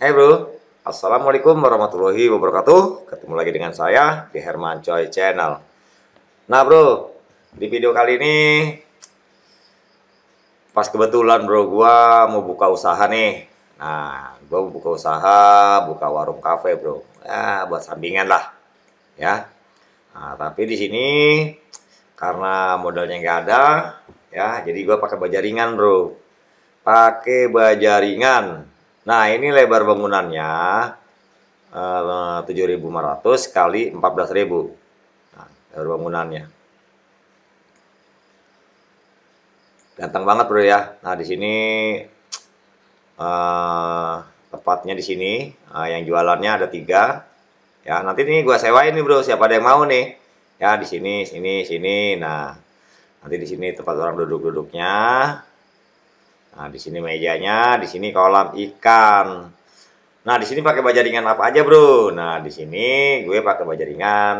Hey bro, Assalamualaikum warahmatullahi wabarakatuh Ketemu lagi dengan saya di Herman Choi Channel Nah bro, di video kali ini Pas kebetulan bro, gua mau buka usaha nih Nah, gua mau buka usaha, buka warung kafe bro Ya, buat sampingan lah Ya Nah, tapi di sini karena modalnya nggak ada ya jadi gue pakai baja ringan bro pakai baja ringan. Nah, ini lebar bangunannya eh, uh, 7.500 kali 14.000. Nah, lebar bangunannya. Ganteng banget bro ya. Nah, di sini uh, tepatnya di sini uh, yang jualannya ada tiga. Ya, nanti ini gue sewain nih bro, siapa ada yang mau nih. Ya, di sini, sini, sini. Nah, nanti di sini tempat orang duduk-duduknya. Nah, di sini mejanya, di sini kolam ikan. Nah, di sini pakai baja ringan apa aja, Bro? Nah, di sini gue pakai baja ringan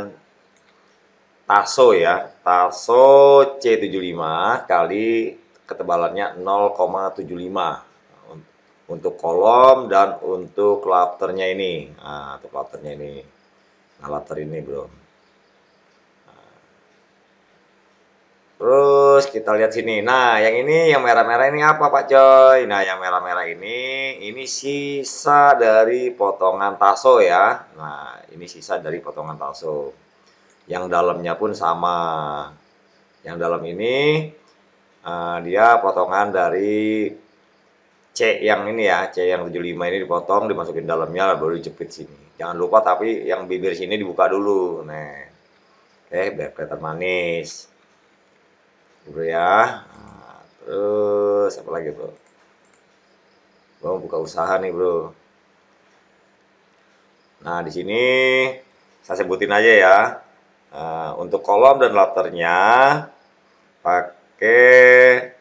Taso ya. Taso C75 kali ketebalannya 0,75 untuk kolom dan untuk lapternya ini. Nah, untuk lapternya ini. Nah, lapter ini, Bro. Terus kita lihat sini. Nah, yang ini yang merah-merah ini apa, Pak Coy? Nah, yang merah-merah ini ini sisa dari potongan taso ya. Nah, ini sisa dari potongan taso. Yang dalamnya pun sama. Yang dalam ini uh, dia potongan dari C yang ini ya, C yang 75 ini dipotong, dimasukin dalamnya baru dijepit sini. Jangan lupa tapi yang bibir sini dibuka dulu. Nah. Eh, biar kelihatan manis bro ya ah, terus apa lagi bro mau buka usaha nih bro nah di sini saya sebutin aja ya ah, untuk kolom dan laternya pakai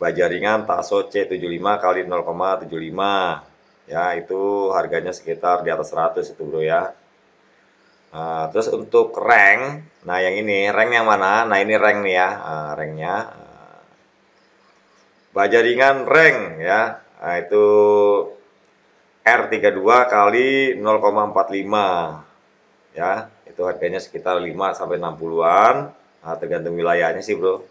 baja ringan Taso C75 kali 0,75 ya itu harganya sekitar di atas 100 itu bro ya Ah, terus untuk rank, nah yang ini rank yang mana? Nah ini rank nih ya, uh, ranknya. Uh, ah. baja ringan rank ya, nah, itu R32 kali 0,45 ya, itu harganya sekitar 5 sampai 60-an, nah, tergantung wilayahnya sih bro.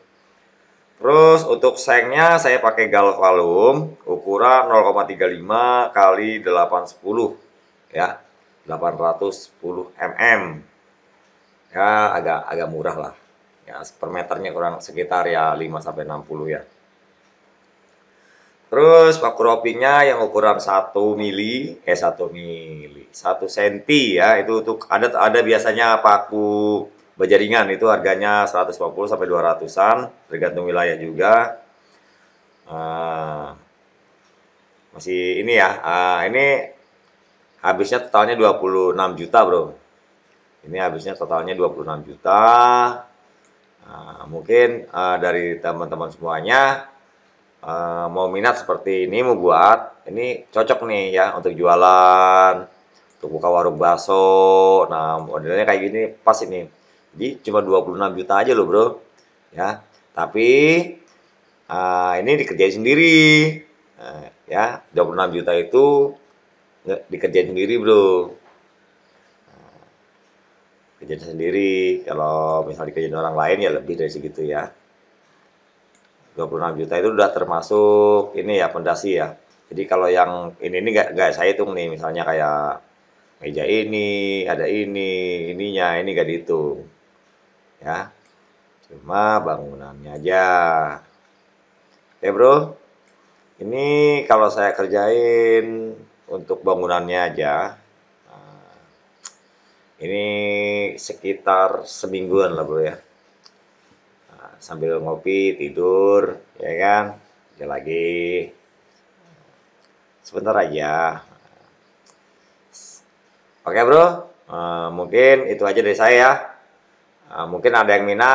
Terus untuk sengnya saya pakai galvalum ukuran 0,35 kali 810 ya 810 mm ya agak agak murah lah ya per meternya kurang sekitar ya 5 sampai 60 ya terus makropinya yang ukuran 1 mili eh 1 mili 1 cm ya itu untuk ada ada biasanya paku bejaringan itu harganya 150 sampai 200-an tergantung wilayah juga uh, masih ini ya uh, ini habisnya totalnya 26 juta bro ini habisnya totalnya 26 juta nah, mungkin uh, dari teman-teman semuanya uh, mau minat seperti ini mau buat ini cocok nih ya untuk jualan untuk buka warung bakso nah modelnya kayak gini pas ini jadi cuma 26 juta aja loh bro ya tapi uh, ini dikerjain sendiri uh, ya 26 juta itu nggak ya, dikerjain sendiri bro kerjain sendiri kalau misalnya dikerjain orang lain ya lebih dari segitu ya 26 juta itu udah termasuk ini ya pondasi ya jadi kalau yang ini ini gak, gak saya hitung nih misalnya kayak meja ini ada ini ininya ini gak dihitung ya cuma bangunannya aja ya bro ini kalau saya kerjain untuk bangunannya aja nah, ini sekitar semingguan lah bro ya nah, sambil ngopi tidur ya kan ya lagi sebentar aja oke bro eh, mungkin itu aja dari saya eh, mungkin ada yang minat